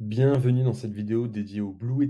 Bienvenue dans cette vidéo dédiée au Blue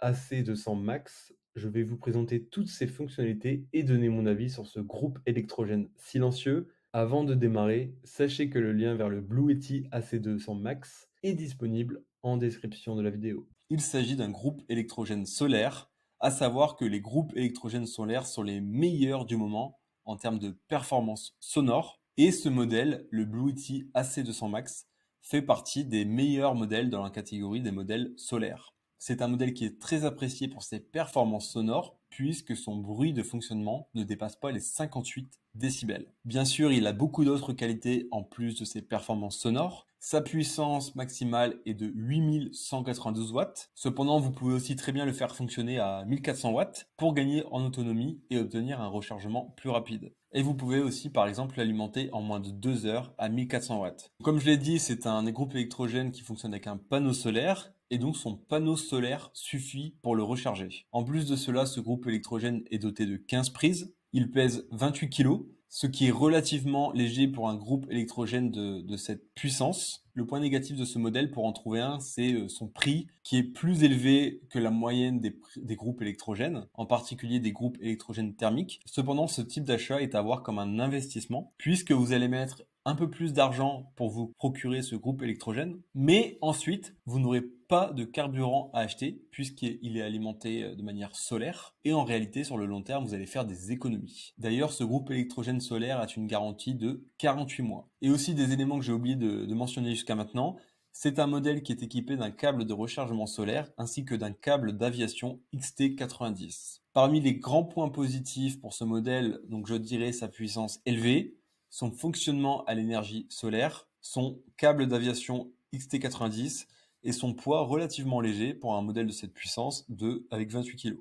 AC200 Max. Je vais vous présenter toutes ses fonctionnalités et donner mon avis sur ce groupe électrogène silencieux. Avant de démarrer, sachez que le lien vers le Blue AC200 Max est disponible en description de la vidéo. Il s'agit d'un groupe électrogène solaire, à savoir que les groupes électrogènes solaires sont les meilleurs du moment en termes de performance sonore. Et ce modèle, le Blue AC200 Max, fait partie des meilleurs modèles dans la catégorie des modèles solaires. C'est un modèle qui est très apprécié pour ses performances sonores puisque son bruit de fonctionnement ne dépasse pas les 58 décibels. Bien sûr, il a beaucoup d'autres qualités en plus de ses performances sonores. Sa puissance maximale est de 8192 watts. Cependant, vous pouvez aussi très bien le faire fonctionner à 1400 watts pour gagner en autonomie et obtenir un rechargement plus rapide. Et vous pouvez aussi, par exemple, l'alimenter en moins de 2 heures à 1400 watts. Comme je l'ai dit, c'est un groupe électrogène qui fonctionne avec un panneau solaire et donc son panneau solaire suffit pour le recharger. En plus de cela, ce groupe électrogène est doté de 15 prises, il pèse 28 kg, ce qui est relativement léger pour un groupe électrogène de, de cette puissance. Le point négatif de ce modèle, pour en trouver un, c'est euh, son prix qui est plus élevé que la moyenne des, groupes électrogènes, en particulier des groupes électrogènes thermiques. Cependant, ce type d'achat est à voir comme un investissement, puisque vous allez mettre un peu plus d'argent pour vous procurer ce groupe électrogène, mais ensuite, vous n'aurez pas de carburant à acheter puisqu'il est alimenté euh, de manière solaire et en réalité sur le long terme vous allez faire des économies. D'ailleurs ce groupe électrogène solaire a une garantie de 48 mois. Et aussi des éléments que j'ai oublié de, de mentionner jusqu'à maintenant, c'est un modèle qui est équipé d'un câble de rechargement solaire ainsi que d'un câble d'aviation XT90. Parmi les grands points positifs pour ce modèle, donc je dirais sa puissance élevée, son fonctionnement à l'énergie solaire, son câble d'aviation XT90 et son poids relativement léger pour un modèle de cette puissance de avec 28 kg.